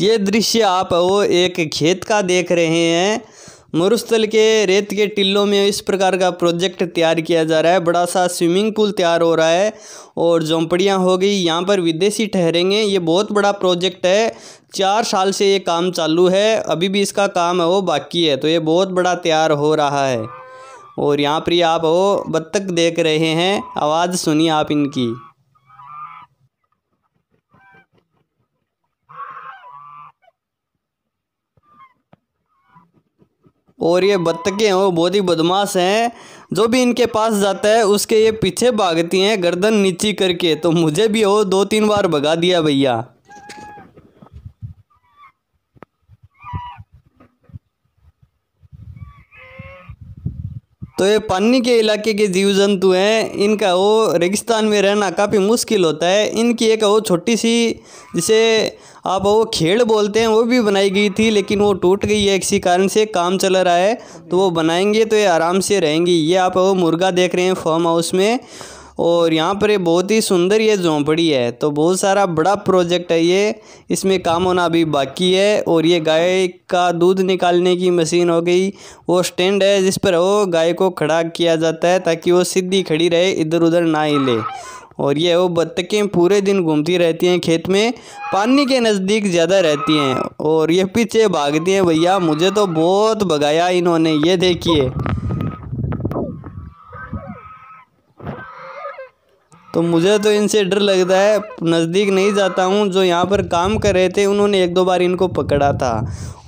ये दृश्य आप वो एक खेत का देख रहे हैं मरुस्थल के रेत के टिल्लों में इस प्रकार का प्रोजेक्ट तैयार किया जा रहा है बड़ा सा स्विमिंग पूल तैयार हो रहा है और झोंपड़ियाँ हो गई यहाँ पर विदेशी ठहरेंगे ये बहुत बड़ा प्रोजेक्ट है चार साल से ये काम चालू है अभी भी इसका काम है वो बाकी है तो ये बहुत बड़ा तैयार हो रहा है और यहाँ पर आप वो बत्तख देख रहे हैं आवाज़ सुनिए आप इनकी और ये बत्तखें वो बहुत ही बदमाश हैं जो भी इनके पास जाता है उसके ये पीछे भागती हैं गर्दन नीची करके तो मुझे भी हो दो तीन बार भगा दिया भैया तो ये पानी के इलाके के जीव जंतु हैं इनका वो रेगिस्तान में रहना काफ़ी मुश्किल होता है इनकी एक वो छोटी सी जिसे आप वो खेड़ बोलते हैं वो भी बनाई गई थी लेकिन वो टूट गई है किसी कारण से काम चल रहा है तो वो बनाएंगे तो ये आराम से रहेंगी ये आप वो मुर्गा देख रहे हैं फॉर्म हाउस में और यहाँ पर ये बहुत ही सुंदर ये झोंपड़ी है तो बहुत सारा बड़ा प्रोजेक्ट है ये इसमें काम होना अभी बाकी है और ये गाय का दूध निकालने की मशीन हो गई वो स्टैंड है जिस पर वो गाय को खड़ा किया जाता है ताकि वो सीधी खड़ी रहे इधर उधर ना हिले और ये वो बत्तखें पूरे दिन घूमती रहती हैं खेत में पानी के नज़दीक ज़्यादा रहती हैं और ये पीछे भागती हैं भैया मुझे तो बहुत भगाया इन्होंने ये देखिए तो मुझे तो इनसे डर लगता है नज़दीक नहीं जाता हूँ जो यहाँ पर काम कर रहे थे उन्होंने एक दो बार इनको पकड़ा था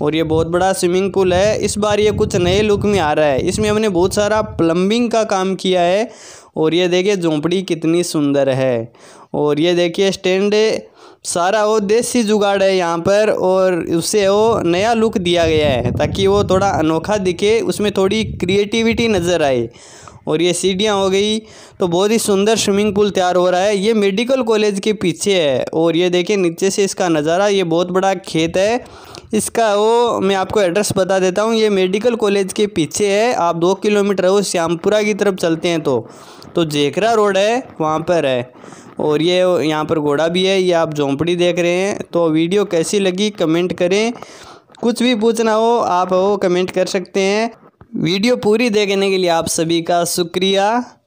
और ये बहुत बड़ा स्विमिंग पूल है इस बार ये कुछ नए लुक में आ रहा है इसमें हमने बहुत सारा प्लम्बिंग का काम किया है और ये देखिए झोंपड़ी कितनी सुंदर है और ये देखिए स्टैंड सारा वो देसी जुगाड़ है यहाँ पर और उससे वो नया लुक दिया गया है ताकि वो थोड़ा अनोखा दिखे उसमें थोड़ी क्रिएटिविटी नज़र आए और ये सीढ़ियाँ हो गई तो बहुत ही सुंदर स्विमिंग पूल तैयार हो रहा है ये मेडिकल कॉलेज के पीछे है और ये देखिए नीचे से इसका नज़ारा ये बहुत बड़ा खेत है इसका वो मैं आपको एड्रेस बता देता हूँ ये मेडिकल कॉलेज के पीछे है आप दो किलोमीटर हो श्यामपुरा की तरफ चलते हैं तो तो जेकरा रोड है वहाँ पर है और ये यहाँ पर घोड़ा भी है ये आप झोंपड़ी देख रहे हैं तो वीडियो कैसी लगी कमेंट करें कुछ भी पूछना हो आप वो कमेंट कर सकते हैं वीडियो पूरी देखने के लिए आप सभी का शुक्रिया